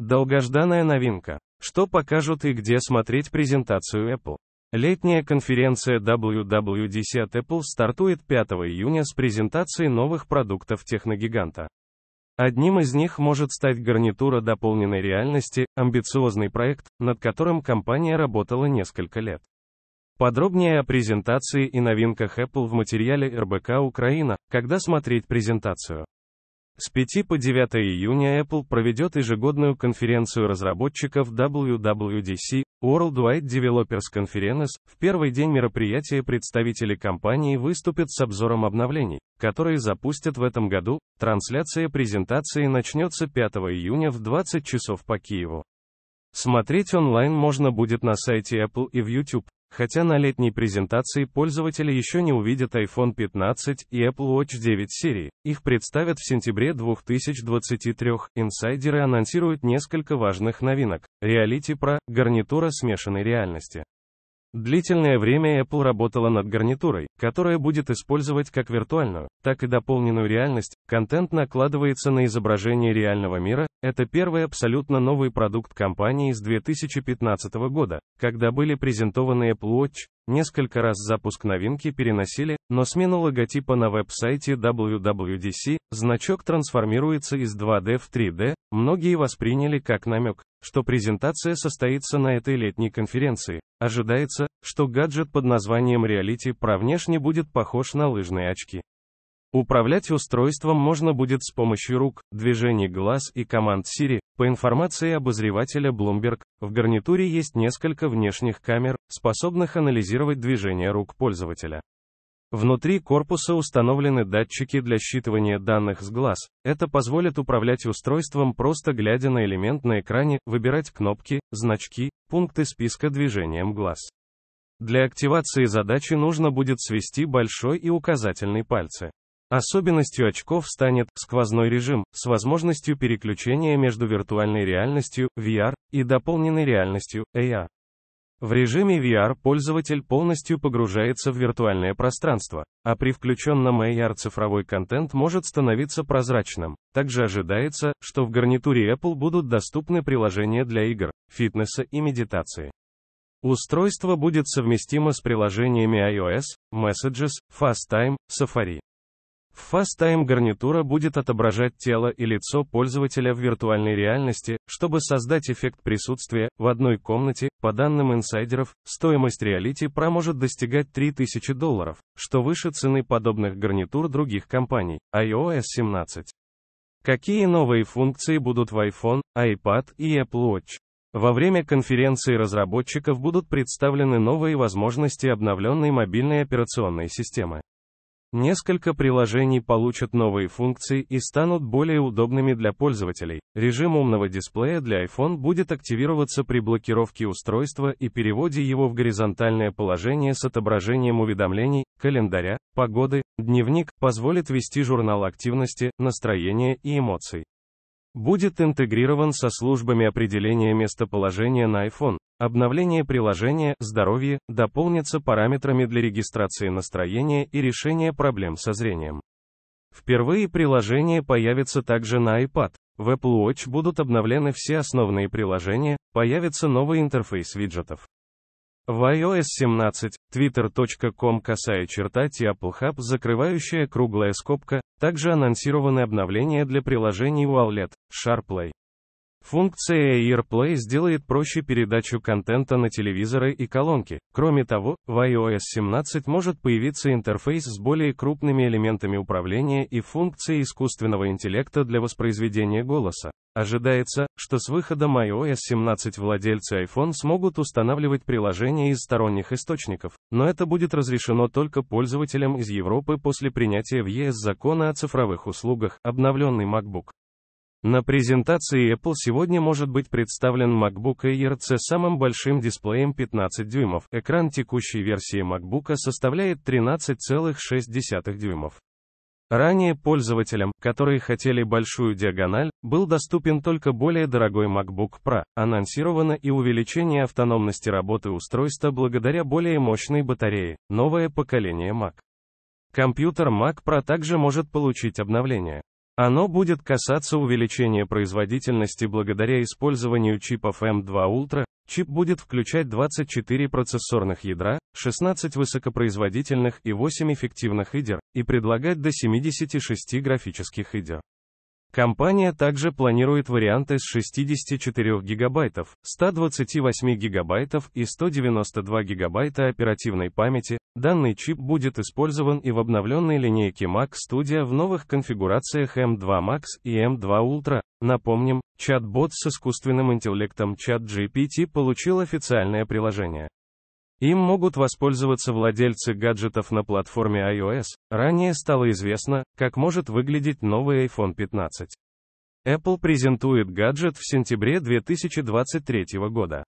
Долгожданная новинка. Что покажут и где смотреть презентацию Apple? Летняя конференция WWDC от Apple стартует 5 июня с презентацией новых продуктов техногиганта. Одним из них может стать гарнитура дополненной реальности, амбициозный проект, над которым компания работала несколько лет. Подробнее о презентации и новинках Apple в материале РБК Украина, когда смотреть презентацию. С 5 по 9 июня Apple проведет ежегодную конференцию разработчиков WWDC (World Wide Developers Conference. В первый день мероприятия представители компании выступят с обзором обновлений, которые запустят в этом году. Трансляция презентации начнется 5 июня в 20 часов по Киеву. Смотреть онлайн можно будет на сайте Apple и в YouTube. Хотя на летней презентации пользователи еще не увидят iPhone 15 и Apple Watch 9 серии, их представят в сентябре 2023. Инсайдеры анонсируют несколько важных новинок. Reality Pro – гарнитура смешанной реальности. Длительное время Apple работала над гарнитурой, которая будет использовать как виртуальную, так и дополненную реальность. Контент накладывается на изображение реального мира. Это первый абсолютно новый продукт компании с 2015 года, когда были презентованы Apple Watch. Несколько раз запуск новинки переносили, но смену логотипа на веб-сайте WWDC, значок трансформируется из 2D в 3D, многие восприняли как намек что презентация состоится на этой летней конференции. Ожидается, что гаджет под названием Reality Pro внешне будет похож на лыжные очки. Управлять устройством можно будет с помощью рук, движений глаз и команд Siri. По информации обозревателя Bloomberg, в гарнитуре есть несколько внешних камер, способных анализировать движение рук пользователя. Внутри корпуса установлены датчики для считывания данных с глаз. Это позволит управлять устройством просто глядя на элемент на экране, выбирать кнопки, значки, пункты списка движением глаз. Для активации задачи нужно будет свести большой и указательный пальцы. Особенностью очков станет сквозной режим с возможностью переключения между виртуальной реальностью VR и дополненной реальностью AR. В режиме VR пользователь полностью погружается в виртуальное пространство, а при включенном AR цифровой контент может становиться прозрачным. Также ожидается, что в гарнитуре Apple будут доступны приложения для игр, фитнеса и медитации. Устройство будет совместимо с приложениями iOS, Messages, FaceTime, Safari. FaceTime гарнитура будет отображать тело и лицо пользователя в виртуальной реальности, чтобы создать эффект присутствия в одной комнате. По данным инсайдеров, стоимость Reality Pro может достигать 3000 долларов, что выше цены подобных гарнитур других компаний. iOS 17. Какие новые функции будут в iPhone, iPad и Apple Watch? Во время конференции разработчиков будут представлены новые возможности обновленной мобильной операционной системы. Несколько приложений получат новые функции и станут более удобными для пользователей. Режим умного дисплея для iPhone будет активироваться при блокировке устройства и переводе его в горизонтальное положение с отображением уведомлений, календаря, погоды, дневник, позволит вести журнал активности, настроения и эмоций. Будет интегрирован со службами определения местоположения на iPhone, Обновление приложения «Здоровье» дополнится параметрами для регистрации настроения и решения проблем со зрением. Впервые приложение появится также на iPad. В Apple Watch будут обновлены все основные приложения, появится новый интерфейс виджетов. В iOS 17, twitter.com косая черта Apple Hub закрывающая круглая скобка, также анонсированы обновления для приложений Wallet, SharpLay. Функция AirPlay сделает проще передачу контента на телевизоры и колонки. Кроме того, в iOS 17 может появиться интерфейс с более крупными элементами управления и функцией искусственного интеллекта для воспроизведения голоса. Ожидается, что с выходом iOS 17 владельцы iPhone смогут устанавливать приложения из сторонних источников, но это будет разрешено только пользователям из Европы после принятия в ЕС закона о цифровых услугах, обновленный MacBook. На презентации Apple сегодня может быть представлен MacBook Air с самым большим дисплеем 15 дюймов. Экран текущей версии MacBook а составляет 13,6 дюймов. Ранее пользователям, которые хотели большую диагональ, был доступен только более дорогой MacBook Pro. Анонсировано и увеличение автономности работы устройства благодаря более мощной батарее, новое поколение Mac. Компьютер Mac Pro также может получить обновление. Оно будет касаться увеличения производительности благодаря использованию чипов M2 Ultra. Чип будет включать 24 процессорных ядра, 16 высокопроизводительных и 8 эффективных идер, и предлагать до 76 графических идер. Компания также планирует варианты с 64 гигабайтов, 128 гигабайтов и 192 гигабайта оперативной памяти. Данный чип будет использован и в обновленной линейке Mac Studio в новых конфигурациях M2 эм Max и M2 эм Ultra. Напомним, чат-бот с искусственным интеллектом ChatGPT получил официальное приложение. Им могут воспользоваться владельцы гаджетов на платформе iOS. Ранее стало известно, как может выглядеть новый iPhone 15. Apple презентует гаджет в сентябре 2023 года.